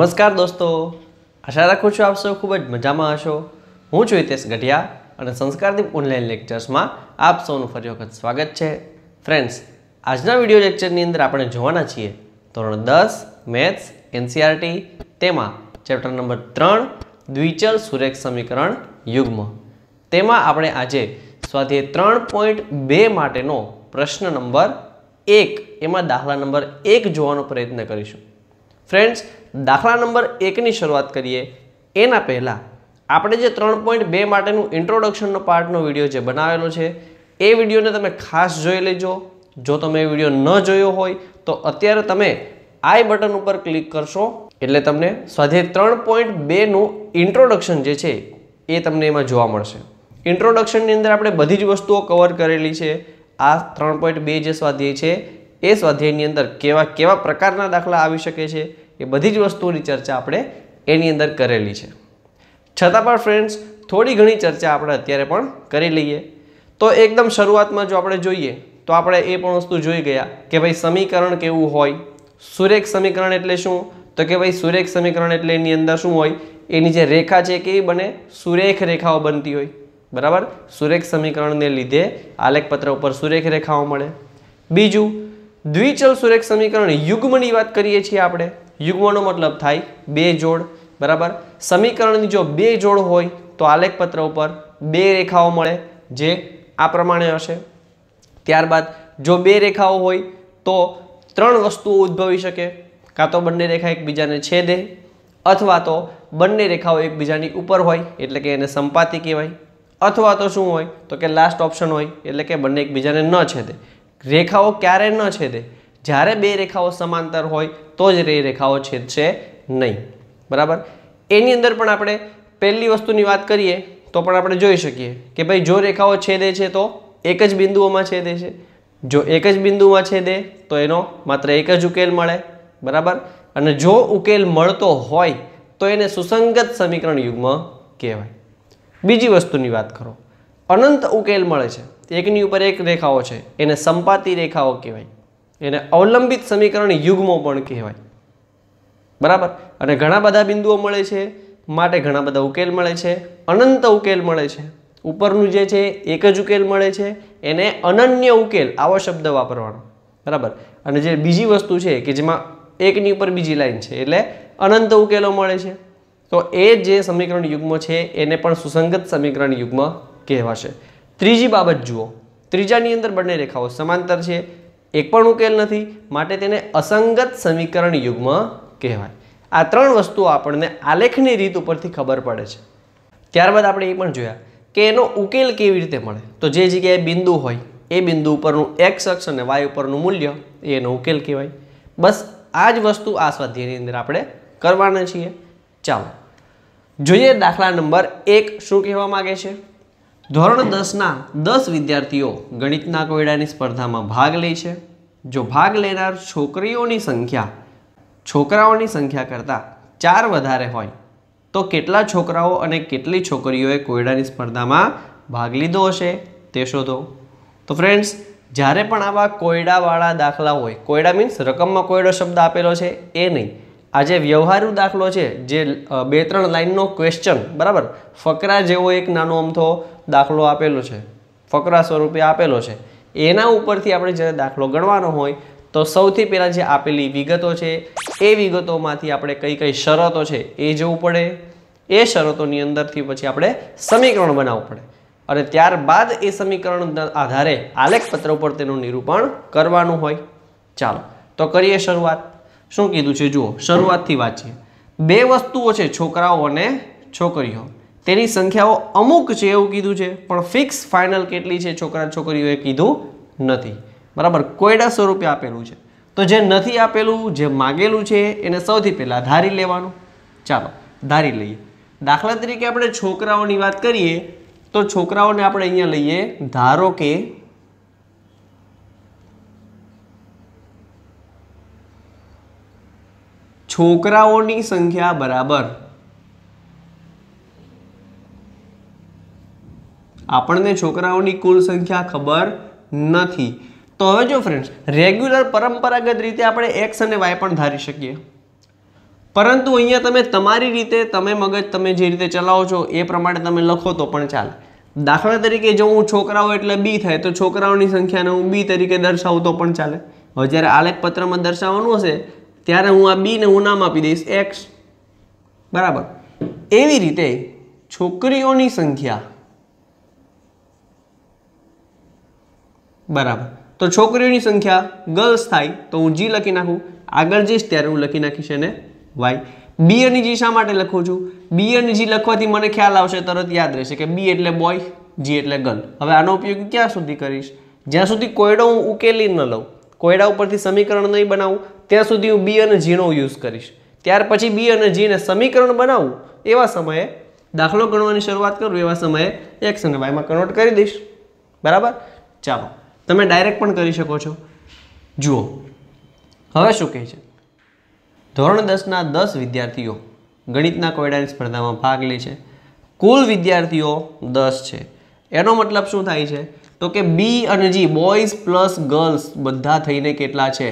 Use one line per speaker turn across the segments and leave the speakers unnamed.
નમસ્કાર દોસ્તો આશા રાખું છું આપ સૌ ખૂબ જ મજામાં હશો હું છું હિતેશ ગઢિયા અને સંસ્કારદીપ ઓનલાઈન લેક્ચર્સમાં આપ સૌનું ફરી વખત સ્વાગત છે ફ્રેન્ડ્સ આજના વિડીયો લેક્ચરની અંદર આપણે જોવાના છીએ ધોરણ દસ મેથ્સ એનસીઆરટી તેમાં ચેપ્ટર નંબર ત્રણ દ્વિચલ સુરેખ સમીકરણ યુગ્મ તેમાં આપણે આજે સ્વાધ્યાય ત્રણ પોઈન્ટ બે માટેનો પ્રશ્ન નંબર એક એમાં દાખલા નંબર એક જોવાનો પ્રયત્ન કરીશું ફ્રેન્ડ્સ દાખલા નંબર એકની શરૂઆત કરીએ એના પહેલાં આપણે જે ત્રણ પોઈન્ટ બે માટેનું ઇન્ટ્રોડક્શનનો પાર્ટનો વિડીયો જે બનાવેલો છે એ વિડીયોને તમે ખાસ જોઈ લેજો જો તમે એ વિડીયો ન જોયો હોય તો અત્યારે તમે આઈ બટન ઉપર ક્લિક કરશો એટલે તમને સ્વાધ્યાય ત્રણ પોઈન્ટ બેનું ઇન્ટ્રોડક્શન જે છે એ તમને એમાં જોવા મળશે ઇન્ટ્રોડક્શનની અંદર આપણે બધી જ વસ્તુઓ કવર કરેલી છે આ ત્રણ પોઈન્ટ બે જે સ્વાધ્યાય છે એ સ્વાધ્યાયની અંદર કેવા કેવા પ્રકારના દાખલા આવી શકે છે એ બધી જ વસ્તુઓની ચર્ચા આપણે એની અંદર કરેલી છે છતાં પણ ફ્રેન્ડ્સ થોડી ઘણી ચર્ચા આપણે અત્યારે પણ કરી લઈએ તો એકદમ શરૂઆતમાં જો આપણે જોઈએ તો આપણે એ પણ વસ્તુ જોઈ ગયા કે ભાઈ સમીકરણ કેવું હોય સુરેખ સમીકરણ એટલે શું તો કે ભાઈ સુરેખ સમીકરણ એટલે એની અંદર શું હોય એની જે રેખા છે કેવી બને સુરેખ રેખાઓ બનતી હોય બરાબર સુરેખ સમીકરણને લીધે આલેખપત્ર ઉપર સુરેખ રેખાઓ મળે બીજું દ્વિચલ સુરેખ સમીકરણ યુગ્મની વાત કરીએ છીએ આપણે યુગ્મનો મતલબ થાય બે જોડ બરાબર સમીકરણની જો બે જોડ હોય તો આલેખપત્ર ઉપર બે રેખાઓ મળે જે આ પ્રમાણે હશે ત્યારબાદ જો બે રેખાઓ હોય તો ત્રણ વસ્તુઓ ઉદ્ભવી શકે કાં તો બંને રેખા એકબીજાને છેદે અથવા તો બંને રેખાઓ એકબીજાની ઉપર હોય એટલે કે એને સંપાતી કહેવાય અથવા તો શું હોય તો કે લાસ્ટ ઓપ્શન હોય એટલે કે બંને એકબીજાને ન છેદે રેખાઓ ક્યારે ન છેદે જ્યારે બે રેખાઓ સમાંતર હોય તો જ રે રેખાઓ છેદશે નહીં બરાબર એની અંદર પણ આપણે પહેલી વસ્તુની વાત કરીએ તો પણ આપણે જોઈ શકીએ કે ભાઈ જો રેખાઓ છેદે છે તો એક જ બિંદુઓમાં છેદે છે જો એક જ બિંદુમાં છેદે તો એનો માત્ર એક જ ઉકેલ મળે બરાબર અને જો ઉકેલ મળતો હોય તો એને સુસંગત સમીકરણ યુગ્મ કહેવાય બીજી વસ્તુની વાત કરો અનંત ઉકેલ મળે છે એકની ઉપર એક રેખાઓ છે એને સંપાતી રેખાઓ કહેવાય એને અવલંબિત સમીકરણ યુગ્મો પણ કહેવાય બરાબર અને ઘણા બધા બિંદુઓ મળે છે માટે ઘણા બધા ઉકેલ મળે છે અનંત ઉકેલ મળે છે ઉપરનું જે છે એક જ ઉકેલ મળે છે એને અનન્ય ઉકેલ આવો શબ્દ વાપરવાનો બરાબર અને જે બીજી વસ્તુ છે કે જેમાં એકની ઉપર બીજી લાઈન છે એટલે અનંત ઉકેલો મળે છે તો એ જે સમીકરણ યુગ્મ છે એને પણ સુસંગત સમીકરણ યુગ્મ કહેવાશે ત્રીજી બાબત જુઓ ત્રીજાની અંદર બંને રેખાઓ સમાંતર છે એક પણ ઉકેલ નથી માટે તેને અસંગત સમીકરણ યુગ્મ કહેવાય આ ત્રણ વસ્તુઓ આપણને આલેખની રીત ઉપરથી ખબર પડે છે ત્યારબાદ આપણે એ પણ જોયા કે એનો ઉકેલ કેવી રીતે મળે તો જે જગ્યાએ બિંદુ હોય એ બિંદુ ઉપરનું એક્સ અક્ષ અને વાય ઉપરનું મૂલ્ય એનો ઉકેલ કહેવાય બસ આ જ વસ્તુ આ સ્વાધ્યાયની અંદર આપણે કરવાના છીએ ચાલો જોઈએ દાખલા નંબર એક શું કહેવા માગે છે ધોરણ દસના દસ વિદ્યાર્થીઓ ગણિતના કોયડાની સ્પર્ધામાં ભાગ લે છે જો ભાગ લેનાર છોકરીઓની સંખ્યા છોકરાઓની સંખ્યા કરતાં ચાર વધારે હોય તો કેટલા છોકરાઓ અને કેટલી છોકરીઓએ કોયડાની સ્પર્ધામાં ભાગ લીધો હશે તે શોધો તો ફ્રેન્ડ્સ જ્યારે પણ આવા કોયડાવાળા દાખલા હોય કોયડા મીન્સ રકમમાં કોયડો શબ્દ આપેલો છે એ નહીં આ જે વ્યવહારુ દાખલો છે જે બે ત્રણ લાઇનનો ક્વેશ્ચન બરાબર ફકરા જેવો એક નાનો અમથો દાખલો આપેલો છે ફકરા સ્વરૂપે આપેલો છે એના ઉપરથી આપણે જ્યારે દાખલો ગણવાનો હોય તો સૌથી પહેલાં જે આપેલી વિગતો છે એ વિગતોમાંથી આપણે કઈ કઈ શરતો છે એ જોવું પડે એ શરતોની અંદરથી પછી આપણે સમીકરણ બનાવવું પડે અને ત્યારબાદ એ સમીકરણ આધારે આલેખપત્ર ઉપર તેનું નિરૂપણ કરવાનું હોય ચાલો તો કરીએ શરૂઆત શું કીધું છે જુઓ શરૂઆતથી વાંચીએ બે વસ્તુઓ છે છોકરાઓ અને છોકરીઓ તેની સંખ્યાઓ અમુક છે એવું કીધું છે પણ ફિક્સ ફાઇનલ કેટલી છે છોકરા છોકરીઓએ કીધું નથી બરાબર કોયડા સ્વરૂપે આપેલું છે તો જે નથી આપેલું જે માગેલું છે એને સૌથી પહેલાં ધારી લેવાનું ચાલો ધારી લઈએ દાખલા તરીકે આપણે છોકરાઓની વાત કરીએ તો છોકરાઓને આપણે અહીંયા લઈએ ધારો કે છોકરાઓની સંખ્યા બરાબર આપણને છોકરાઓની કુલ સંખ્યા ખબર નથી તો હવે જો ફ્રેન્ડ્સ રેગ્યુલર પરંપરાગત રીતે આપણે એક્સ અને વાય પણ ધારી શકીએ પરંતુ અહીંયા તમે તમારી રીતે તમે મગજ તમે જે રીતે ચલાવો છો એ પ્રમાણે તમે લખો તો પણ ચાલે દાખલા તરીકે જો હું છોકરાઓ એટલે બી થાય તો છોકરાઓની સંખ્યાને હું બી તરીકે દર્શાવું તો પણ ચાલે હવે જ્યારે આલેખ પત્રમાં દર્શાવવાનું હશે ત્યારે હું આ બીને હું નામ આપી દઈશ એક્સ બરાબર એવી રીતે છોકરીઓની સંખ્યા બરાબર તો છોકરીઓની સંખ્યા ગર્લ્સ થાય તો હું જી લખી નાખું આગળ જઈશ ત્યારે હું લખી નાખીશ એને વાય બી અને જી શા માટે લખું છું બી અને જી લખવાથી મને ખ્યાલ આવશે તરત યાદ રહેશે કે બી એટલે બોય જી એટલે ગર્લ હવે આનો ઉપયોગ ક્યાં સુધી કરીશ જ્યાં સુધી કોયડો હું ઉકેલી ન લઉં કોયડા ઉપરથી સમીકરણ નહીં બનાવું ત્યાં સુધી હું બી અને જીનો યુઝ કરીશ ત્યાર પછી બી અને જીને સમીકરણ બનાવું એવા સમયે દાખલો ગણવાની શરૂઆત કરું એવા સમયે એક્સ અને વાયમાં કન્વર્ટ કરી દઈશ બરાબર ચાલો તમે ડાયરેક્ટ પણ કરી શકો છો જુઓ હવે શું કહે છે ધોરણ દસના દસ વિદ્યાર્થીઓ ગણિતના કોયડાની સ્પર્ધામાં ભાગ લે છે કુલ વિદ્યાર્થીઓ દસ છે એનો મતલબ શું થાય છે તો કે બી અને જી બોયઝ પ્લસ ગર્લ્સ બધા થઈને કેટલા છે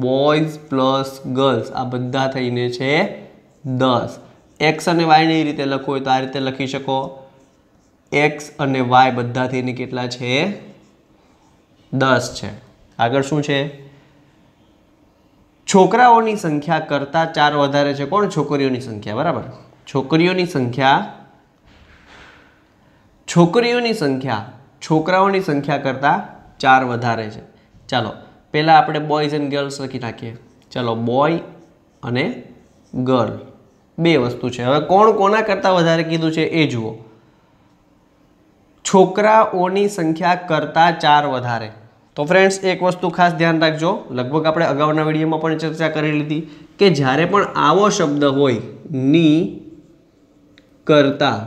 બોયઝ પ્લસ ગર્લ્સ આ બધા થઈને છે દસ એક્સ અને વાયને એ રીતે લખો હોય તો આ રીતે લખી શકો એક્સ અને વાય બધા થઈને કેટલા છે દસ છે આગળ શું છે છોકરાઓની સંખ્યા કરતાં ચાર વધારે છે કોણ છોકરીઓની સંખ્યા બરાબર છોકરીઓની સંખ્યા છોકરીઓની સંખ્યા છોકરાઓની સંખ્યા કરતાં ચાર વધારે છે ચાલો પહેલાં આપણે બોયઝ એન્ડ ગર્લ્સ લખી નાખીએ ચલો બોય અને ગર્લ બે વસ્તુ છે હવે કોણ કોના કરતાં વધારે કીધું છે એ જુઓ છોકરાઓની સંખ્યા કરતાં ચાર વધારે તો ફ્રેન્ડ્સ એક વસ્તુ ખાસ ધ્યાન રાખજો લગભગ આપણે અગાઉના વિડીયોમાં પણ ચર્ચા કરી લીધી કે જ્યારે પણ આવો શબ્દ હોય ની કરતાં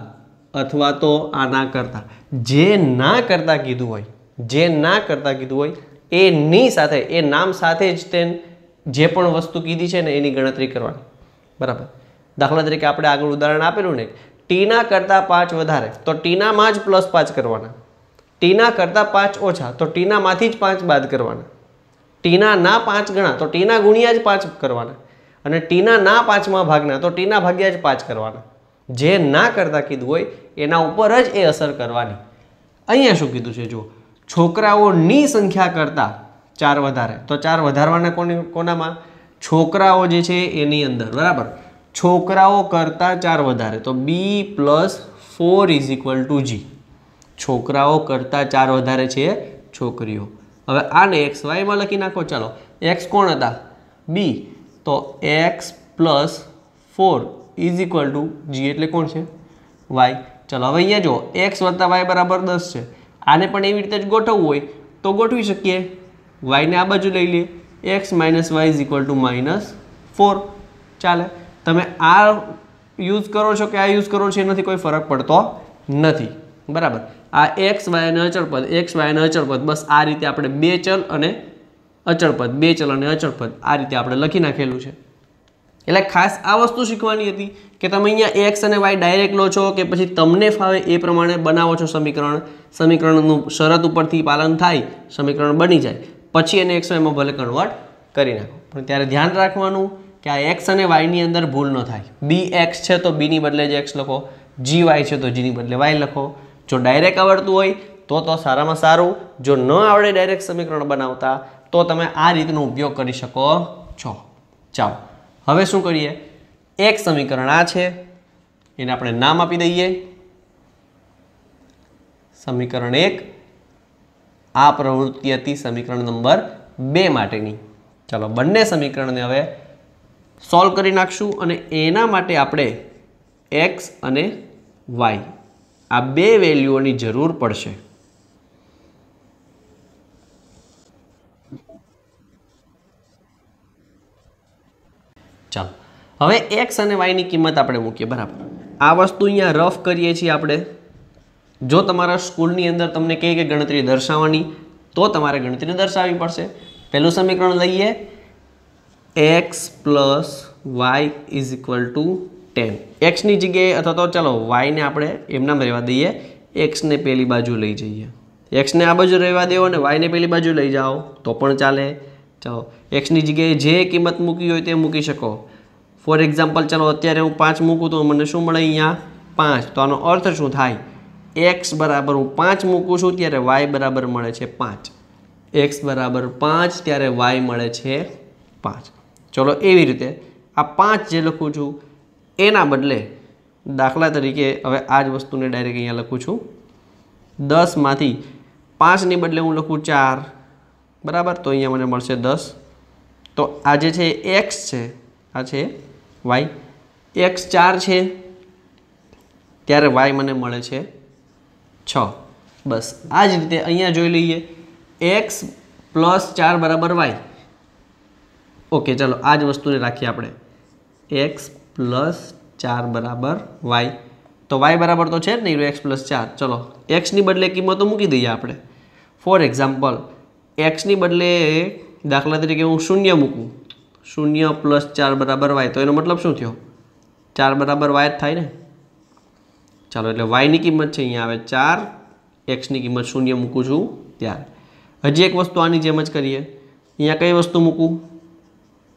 અથવા તો આના કરતાં જે ના કરતાં કીધું હોય જે ના કરતાં કીધું હોય એ ની સાથે એ નામ સાથે જ તે જે પણ વસ્તુ કીધી છે ને એની ગણતરી કરવાની બરાબર દાખલા તરીકે આપણે આગળ ઉદાહરણ આપેલું ને ટીના કરતાં પાંચ વધારે તો ટીનામાં જ પ્લસ પાંચ કરવાના ટીના કરતાં પાંચ ઓછા તો ટીનામાંથી જ પાંચ બાદ કરવાના ટીના ના પાંચ ગણા તો ટીના ગુણ્યા જ પાંચ કરવાના અને ટીના ના પાંચમાં ભાગના તો ટીના ભાગ્યા જ પાંચ કરવાના જે ના કરતાં કીધું હોય એના ઉપર જ એ અસર કરવાની અહીંયા શું કીધું છે જુઓ છોકરાઓની સંખ્યા કરતાં ચાર વધારે તો ચાર વધારવાના કોની કોનામાં છોકરાઓ જે છે એની અંદર બરાબર છોકરાઓ કરતાં ચાર વધારે તો B plus four is equal to G છોકરાઓ કરતાં ચાર વધારે છે છોકરીઓ હવે આને એક્સ વાયમાં લખી નાખો ચાલો એક્સ કોણ હતા બી તો x plus four is equal to G એટલે કોણ છે વાય ચાલો હવે અહીંયા જુઓ એક્સ વત્તા વાય બરાબર દસ છે આને પણ એવી રીતે જ ગોઠવવું હોય તો ગોઠવી શકીએ વાયને આ બાજુ લઈ લઈએ x minus y is equal to minus four ચાલે તમે આ યુઝ કરો છો કે આ યુઝ કરો છો એનાથી કોઈ ફરક પડતો નથી બરાબર આ એક્સ વાય અને અચળપદ એક્સ વાય અને અચળપદ બસ આ રીતે આપણે બે ચલ અને અચળપદ બે ચલ અને અચળપદ આ રીતે આપણે લખી નાખેલું છે એટલે ખાસ આ વસ્તુ શીખવાની હતી કે તમે અહીંયા એક્સ અને વાય ડાયરેક્ટ લો છો કે પછી તમને ફાવે એ પ્રમાણે બનાવો છો સમીકરણ સમીકરણનું શરત ઉપરથી પાલન થાય સમીકરણ બની જાય પછી એને એક્સ વાયમાં ભલે કન્વર્ટ કરી નાખો પણ ત્યારે ધ્યાન રાખવાનું કે આ એક્સ અને વાયની અંદર ભૂલ ન થાય બી એક્સ છે તો બીની બદલે જ એક્સ લખો જી વાય છે તો જીની બદલે વાય લખો જો ડાયરેક્ટ આવડતું હોય તો તો સારામાં સારું જો ન આવડે ડાયરેક્ટ સમીકરણ બનાવતા તો તમે આ રીતનો ઉપયોગ કરી શકો છો ચાલો હવે શું કરીએ એક સમીકરણ આ છે એને આપણે નામ આપી દઈએ સમીકરણ એક આ પ્રવૃત્તિ હતી સમીકરણ નંબર બે માટેની ચાલો બંને સમીકરણને હવે સોલ્વ કરી નાખશું અને એના માટે આપણે એક્સ અને વાય આ બે વેલ્યુઓની જરૂર પડશે હવે એક્સ અને વાયની કિંમત આપણે મૂકીએ બરાબર આ વસ્તુ અહીંયા રફ કરીએ છીએ આપણે જો તમારા સ્કૂલની અંદર તમને કઈ કઈ ગણતરી દર્શાવવાની તો તમારે ગણતરી દર્શાવવી પડશે પહેલું સમીકરણ લઈએ x plus y is equal to ten એક્સની જગ્યાએ અથવા તો ચાલો વાયને આપણે એમનામ રહેવા દઈએ એક્સને પહેલી બાજુ લઈ જઈએ એક્સને આ બાજુ રહેવા દેવો અને વાયને પહેલી બાજુ લઈ જાઓ તો પણ ચાલે ચાલો એક્સની જગ્યાએ જે કિંમત મૂકી હોય તે મૂકી શકો ફોર એક્ઝામ્પલ ચાલો અત્યારે હું પાંચ મૂકું તો મને શું મળે અહીંયા પાંચ તો આનો અર્થ શું થાય એક્સ બરાબર હું પાંચ મૂકું છું ત્યારે વાય બરાબર મળે છે પાંચ એક્સ બરાબર પાંચ ત્યારે વાય મળે છે પાંચ ચલો એવી રીતે આ પાંચ જે લખું છું એના બદલે દાખલા તરીકે હવે આ જ વસ્તુને ડાયરેક્ટ અહીંયા લખું છું દસમાંથી પાંચની બદલે હું લખું ચાર બરાબર તો અહીંયા મને મળશે દસ તો આ જે છે એક્સ છે આ છે વાય એક્સ ચાર છે ત્યારે વાય મને મળે છે છ બસ આ જ રીતે અહીંયા જોઈ લઈએ એક્સ પ્લસ ચાર બરાબર વાય ઓકે ચાલો આ જ વસ્તુને રાખીએ આપણે એક્સ પ્લસ ચાર બરાબર વાય તો વાય બરાબર તો છે જ નહીં એક્સ પ્લસ ચાર ચલો એક્સની બદલે કિંમતો મૂકી દઈએ આપણે ફોર એક્ઝામ્પલ એક્સની બદલે દાખલા તરીકે હું શૂન્ય મૂકું શૂન્ય પ્લસ ચાર બરાબર વાય તો એનો મતલબ શું થયો ચાર બરાબર વાય જ થાય ને ચાલો એટલે વાયની કિંમત છે અહીંયા આવે ચાર એક્સની કિંમત શૂન્ય મૂકું છું ત્યારે હજી એક વસ્તુ આની જેમ જ કરીએ અહીંયા કઈ વસ્તુ મૂકું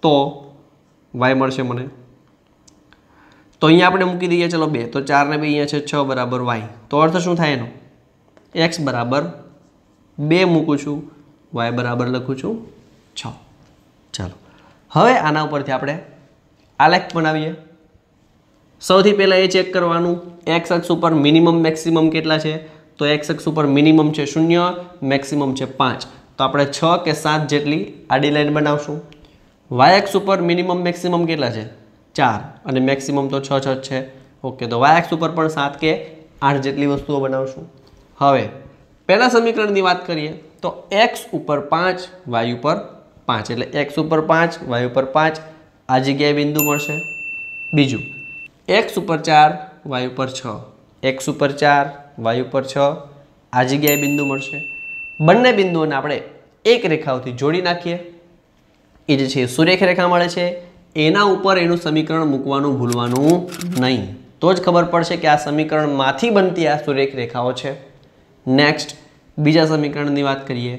તો વાય મળશે મને તો અહીંયા આપણે મૂકી દઈએ ચલો બે તો ચારને ને બે અહીંયા છે છ બરાબર વાય તો અર્થ શું થાય એનો એક્સ બરાબર બે મૂકું છું વાય બરાબર લખું છું છ ચાલો હવે આના ઉપરથી આપણે આલેખ બનાવીએ સૌથી પહેલાં એ ચેક કરવાનું એક્સ અક્ષ ઉપર મિનિમમ મેક્સિમમ કેટલા છે તો એક્સ અક્ષ ઉપર મિનિમમ છે શૂન્ય મેક્સિમમ છે પાંચ તો આપણે છ કે સાત જેટલી આડી લાઈન બનાવશું વાય એક્સ ઉપર મિનિમમ મેક્સિમમ કેટલા છે ચાર અને મેક્સિમમ તો છ છ છે ઓકે તો વાય એક્સ ઉપર પણ સાત કે આઠ જેટલી વસ્તુઓ બનાવશું હવે પહેલાં સમીકરણની વાત કરીએ તો એક્સ ઉપર પાંચ વાય ઉપર પાંચ એટલે એક્સ ઉપર પાંચ વાય ઉપર પાંચ આ જગ્યાએ બિંદુ મળશે બીજું એક્સ ઉપર ચાર વાય ઉપર છ એક્સ ઉપર ચાર વાય ઉપર છ આ જગ્યાએ બિંદુ મળશે બંને બિંદુઓને આપણે એક રેખાઓથી જોડી નાખીએ એ જે છે સુરેખ રેખા મળે છે એના ઉપર એનું સમીકરણ મૂકવાનું ભૂલવાનું નહીં તો જ ખબર પડશે કે આ સમીકરણમાંથી બનતી આ સુરેખ રેખાઓ છે નેક્સ્ટ બીજા સમીકરણની વાત કરીએ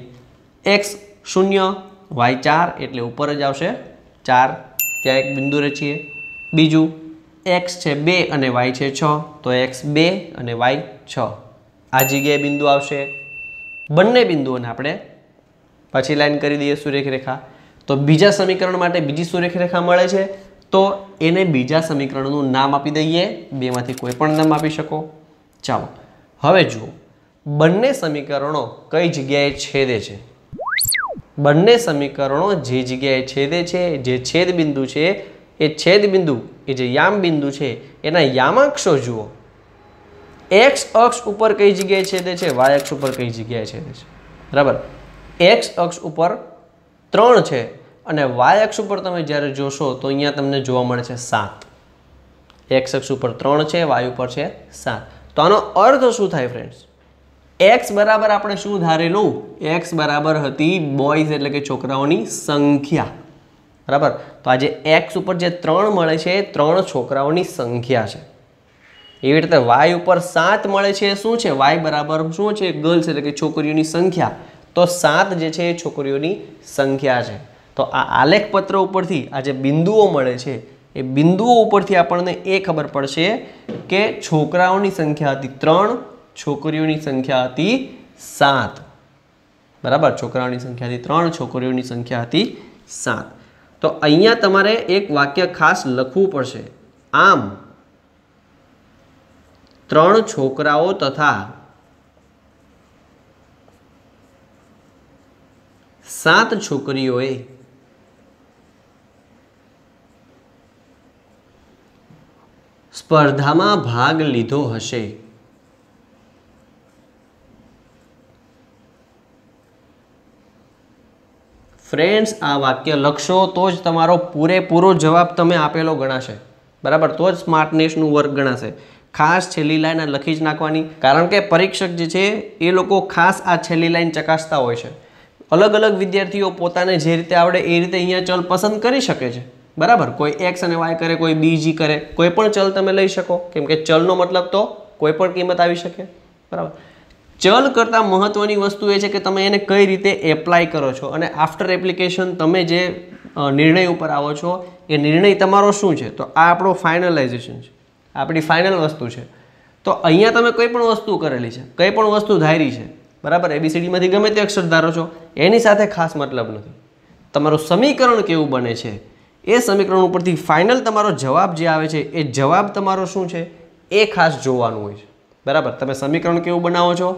એક્સ શૂન્ય વાય ચાર એટલે ઉપર જ આવશે ચાર ત્યાં એક બિંદુ રચીએ બીજું એક્સ છે બે અને વાય છે છ તો એક્સ બે અને વાય છ આ જગ્યાએ બિંદુ આવશે બંને બિંદુઓને આપણે પછી લાઈન કરી દઈએ સૂર્યરેખા તો બીજા સમીકરણ માટે બીજી સૂર્યરેખા મળે છે તો એને બીજા સમીકરણનું નામ આપી દઈએ બેમાંથી કોઈ પણ નામ આપી શકો ચાલો હવે જુઓ બંને સમીકરણો કઈ જગ્યાએ છેદે છે બંને સમીકરણો જે જગ્યાએ છેદે છે જે છેદ બિંદુ છે એ છેદ બિંદુ એ જે યામ બિંદુ છે એના યામાક્ષો જુઓ એક્સ અક્ષ ઉપર કઈ જગ્યાએ છેદે છે વાય અક્ષ ઉપર કઈ જગ્યાએ છેદે છે બરાબર એક્સ અક્ષ ઉપર ત્રણ છે અને વાય અક્ષ ઉપર તમે જ્યારે જોશો તો અહીંયા તમને જોવા મળે છે સાત એક્સ અક્ષ ઉપર ત્રણ છે વાય ઉપર છે સાત તો આનો અર્થ શું થાય ફ્રેન્ડ્સ એક્સ બરાબર આપણે શું ધારેલું એક્સ બરાબર હતી બોયઝ એટલે કે છોકરાઓની સંખ્યા બરાબર તો આજે એક્સ ઉપર જે ત્રણ મળે છે એ ત્રણ છોકરાઓની સંખ્યા છે એવી રીતે વાય ઉપર સાત મળે છે શું છે વાય બરાબર શું છે ગર્લ્સ એટલે કે છોકરીઓની સંખ્યા તો સાત જે છે એ છોકરીઓની સંખ્યા છે તો આ આલેખપત્ર ઉપરથી આ જે બિંદુઓ મળે છે એ બિંદુઓ ઉપરથી આપણને એ ખબર પડશે કે છોકરાઓની સંખ્યા હતી ત્રણ છોકરીઓની સંખ્યા હતી સાત બરાબર છોકરાઓની સંખ્યા હતી ત્રણ છોકરીઓની સંખ્યા હતી સાત તો અહીંયા તમારે એક વાક્ય ખાસ લખવું પડશે આમ ત્રણ છોકરાઓ તથા સાત છોકરીઓએ સ્પર્ધામાં ભાગ લીધો હશે ફ્રેન્ડ્સ આ વાક્ય લખશો તો જ તમારો પૂરેપૂરો જવાબ તમે આપેલો ગણાશે બરાબર તો જ સ્માર્ટનેસનું વર્ક ગણાશે ખાસ છેલ્લી લાઈન લખી જ નાખવાની કારણ કે પરીક્ષક જે છે એ લોકો ખાસ આ છેલ્લી લાઈન ચકાસતા હોય છે અલગ અલગ વિદ્યાર્થીઓ પોતાને જે રીતે આવડે એ રીતે અહીંયા ચલ પસંદ કરી શકે છે બરાબર કોઈ એક્સ અને વાય કરે કોઈ બીજી કરે કોઈ પણ ચલ તમે લઈ શકો કેમ કે ચલનો મતલબ તો કોઈ પણ કિંમત આવી શકે બરાબર ચલ કરતાં મહત્ત્વની વસ્તુ એ છે કે તમે એને કઈ રીતે એપ્લાય કરો છો અને આફ્ટર એપ્લિકેશન તમે જે નિર્ણય ઉપર આવો છો એ નિર્ણય તમારો શું છે તો આ આપણો ફાઇનલાઇઝેશન છે આપણી ફાઇનલ વસ્તુ છે તો અહીંયા તમે કંઈ પણ વસ્તુ કરેલી છે કંઈ પણ વસ્તુ ધારી છે બરાબર એબીસીડીમાંથી ગમે તે અક્ષર ધારો છો એની સાથે ખાસ મતલબ નથી તમારું સમીકરણ કેવું બને છે એ સમીકરણ ઉપરથી ફાઇનલ તમારો જવાબ જે આવે છે એ જવાબ તમારો શું છે એ ખાસ જોવાનું હોય છે બરાબર તમે સમીકરણ કેવું બનાવો છો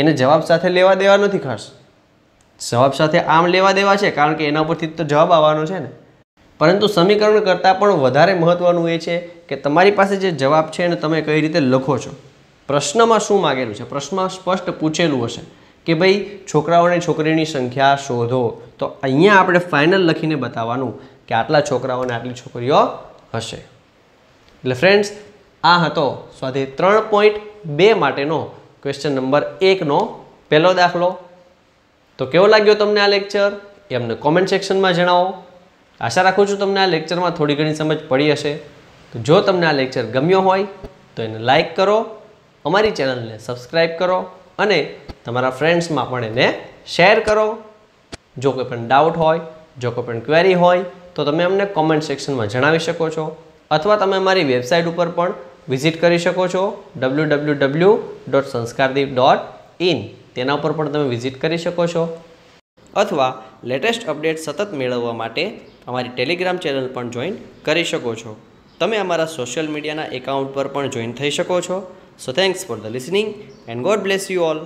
એને જવાબ સાથે લેવા દેવા નથી ખાસ જવાબ સાથે આમ લેવા દેવા છે કારણ કે એના પરથી તો જવાબ આવવાનો છે ને પરંતુ સમીકરણ કરતાં પણ વધારે મહત્ત્વનું એ છે કે તમારી પાસે જે જવાબ છે એને તમે કઈ રીતે લખો છો પ્રશ્નમાં શું માગેલું છે પ્રશ્નમાં સ્પષ્ટ પૂછેલું હશે કે ભાઈ છોકરાઓ અને છોકરીની સંખ્યા શોધો તો અહીંયા આપણે ફાઇનલ લખીને બતાવવાનું કે આટલા છોકરાઓ અને આટલી છોકરીઓ હશે એટલે ફ્રેન્ડ્સ આ હતો સ્વાધ્યાય ત્રણ પોઈન્ટ બે માટેનો ક્વેશ્ચન નંબર એકનો પહેલો દાખલો તો કેવો લાગ્યો તમને આ લેક્ચર એ અમને કોમેન્ટ સેક્શનમાં જણાવો આશા રાખું છું તમને આ લેક્ચરમાં થોડી ઘણી સમજ પડી હશે તો જો તમને આ લેક્ચર ગમ્યો હોય તો એને લાઇક કરો અમારી ચેનલને સબસ્ક્રાઈબ કરો અને તમારા ફ્રેન્ડ્સમાં પણ એને શેર કરો જો કોઈ પણ ડાઉટ હોય જો કોઈ પણ ક્વેરી હોય તો તમે અમને કોમેન્ટ સેક્શનમાં જણાવી શકો છો અથવા તમે અમારી વેબસાઇટ ઉપર પણ વિઝિટ કરી શકો છો W W W dot Sanskardeep dot in તેના ઉપર પણ તમે વિઝિટ કરી શકો છો અથવા લેટેસ્ટ અપડેટ સતત મેળવવા માટે અમારી ટેલિગ્રામ ચેનલ પણ જોઈન કરી શકો છો તમે અમારા સોશિયલ મીડિયાના એકાઉન્ટ પર પણ જોઈન થઈ શકો છો so thanks for the listening and God bless you all